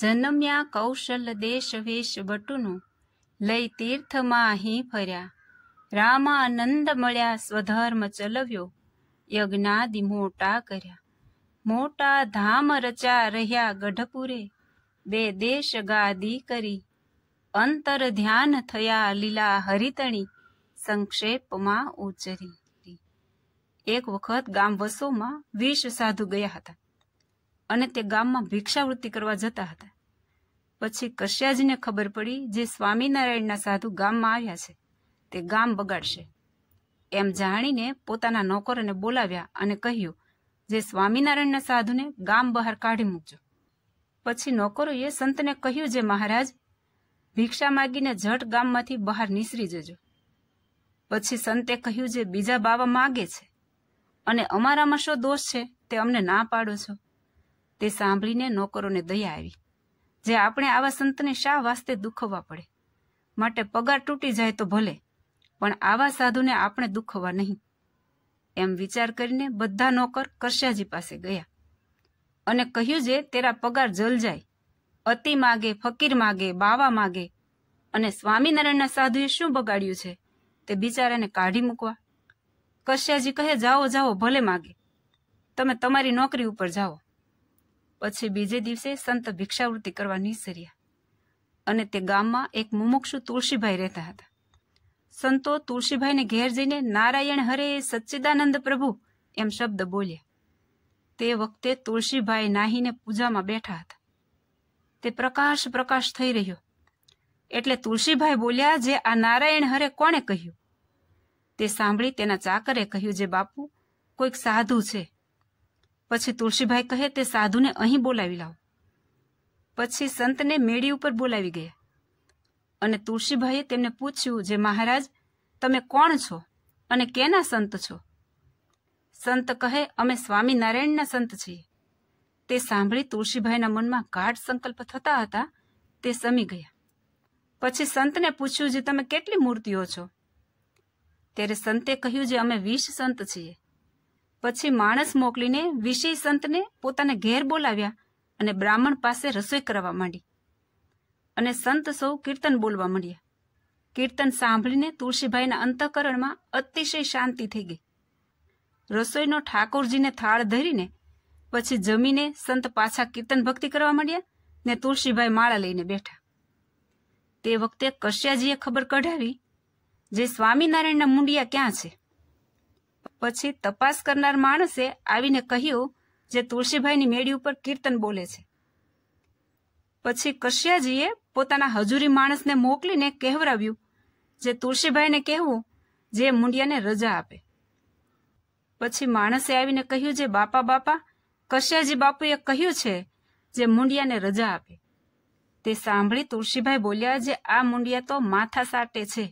જન્મ્યા કૌશલ દેશ વેશ બટુનું લઈ તીર્થમાં અહીં ફર્યા રામાનંદ મળ્યા સ્વધર્મ ચલવ્યો યજ્ઞાદિ મોટા કર્યા મોટા ધામ રચા રહ્યા ગઢપુરે બે દેશ ગાદી કરી અંતર ધ્યાન થયા લીલા હરિતણી સંક્ષેપમાં ઉચ્ચરી એક વખત ગામ વસોમાં વિષ સાધુ ગયા હતા અને તે ગામમાં ભિક્ષાવૃત્તિ કરવા જતા હતા પછી કશ્યાજીને ખબર પડી જે સ્વામિનારાયણના સાધુ ગામમાં આવ્યા છે તે ગામ બગાડશે એમ જાણીને પોતાના નોકરોને બોલાવ્યા અને કહ્યું જે સ્વામિનારાયણના સાધુને ગામ બહાર કાઢી મૂકજો પછી નોકરોએ સંતને કહ્યું જે મહારાજ ભિક્ષા માગીને જટ ગામમાંથી બહાર નીસરી જજો પછી સંતે કહ્યું જે બીજા બાવા માગે છે અને અમારામાં શું દોષ છે તે અમને ના પાડો છો તે સાંભળીને નોકરોને દયા આવી જે આપણે આવા સંતને શા વાસ્તે દુખવવા પડે માટે પગાર તૂટી જાય તો ભલે પણ આવા સાધુને આપણે દુખવવા નહીં એમ વિચાર કરીને બધા નોકર કરશ્યાજી પાસે ગયા અને કહ્યું જે તેરા પગાર જલ જાય અતિ માગે ફકીર માગે બાવા માગે અને સ્વામિનારાયણના સાધુએ શું બગાડ્યું છે તે બિચારાને કાઢી મૂકવા કશ્યાજી કહે જાઓ જાઓ ભલે માગે તમે તમારી નોકરી ઉપર જાઓ પછી બીજે દિવસે સંત ભિક્ષાવૃત્તિ કરવા નીસર્યા અને તે ગામમાં એક મુમુક્ષુ તુલસીભાઈ રહેતા હતા સંતો તુલસીભાઈને ઘેર જઈને નારાયણ હરે સચ્ચિદાનંદ પ્રભુ એમ શબ્દ બોલ્યા તે વખતે તુલસીભાઈ નાહીને પૂજામાં બેઠા હતા તે પ્રકાશ પ્રકાશ થઈ રહ્યો એટલે તુલસીભાઈ બોલ્યા જે આ નારાયણ હરે કોણે કહ્યું તે સાંભળી તેના ચાકરે કહ્યું જે બાપુ કોઈક સાધુ છે પછી તુલસીભાઈ કહે તે સાધુને અહીં બોલાવી લાવો પછી સંતને મેળી ઉપર બોલાવી ગયા અને તુલસીભાઈએ તેમને પૂછ્યું જે મહારાજ તમે કોણ છો અને કેના સંત છો સંત કહે અમે સ્વામિનારાયણના સંત છીએ તે સાંભળી તુલસીભાઈના મનમાં ગાઢ સંકલ્પ થતા હતા તે સમી ગયા પછી સંતને પૂછ્યું જે તમે કેટલી મૂર્તિઓ છો ત્યારે સંતે કહ્યું જે અમે વીસ સંત છીએ પછી માણસ મોકલીને વિષય સંતને પોતાના ઘેર બોલાવ્યા અને બ્રાહ્મણ પાસે રસોઈ કરવા માંડી અને સંત સૌ કીર્તન બોલવા માંડ્યા કીર્તન સાંભળીને તુલસીભાઈના અંતઃકરણમાં અતિશય શાંતિ થઈ ગઈ રસોઈનો ઠાકોરજીને થાળ ધરીને પછી જમીને સંત પાછા કીર્તન ભક્તિ કરવા માંડ્યા ને તુલસીભાઈ માળા લઈને બેઠા તે વખતે કશ્યાજીએ ખબર કઢાવી જે સ્વામિનારાયણના મુંડિયા ક્યાં છે પછી તપાસ કરનાર માણસે આવીને કહ્યું જે તુલસીભાઈની મેળી ઉપર કીર્તન બોલે છે પછી કશ્યાજીએ પોતાના હજુરી માણસને મોકલીને કહેવરાવ્યું જે તુલસીભાઈને કહેવું જે મુંડિયાને રજા આપે પછી માણસે આવીને કહ્યું જે બાપા બાપા કશ્યાજી બાપુએ કહ્યું છે જે મુંડિયાને રજા આપે તે સાંભળી તુલસીભાઈ બોલ્યા જે આ મુંડિયા તો માથા સાટે છે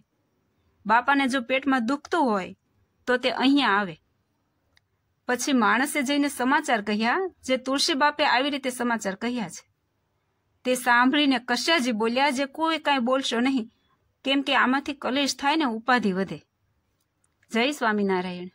બાપાને જો પેટમાં દુખતું હોય તો તે અહીંયા આવે પછી માણસે જઈને સમાચાર કહ્યા જે તુલસી બાપે આવી રીતે સમાચાર કહ્યા છે તે સાંભળીને કશ્યાજી બોલ્યા જે કોઈ કાંઈ બોલશો નહીં કેમ કે આમાંથી કલેશ થાય ને ઉપાધિ વધે જય સ્વામિનારાયણ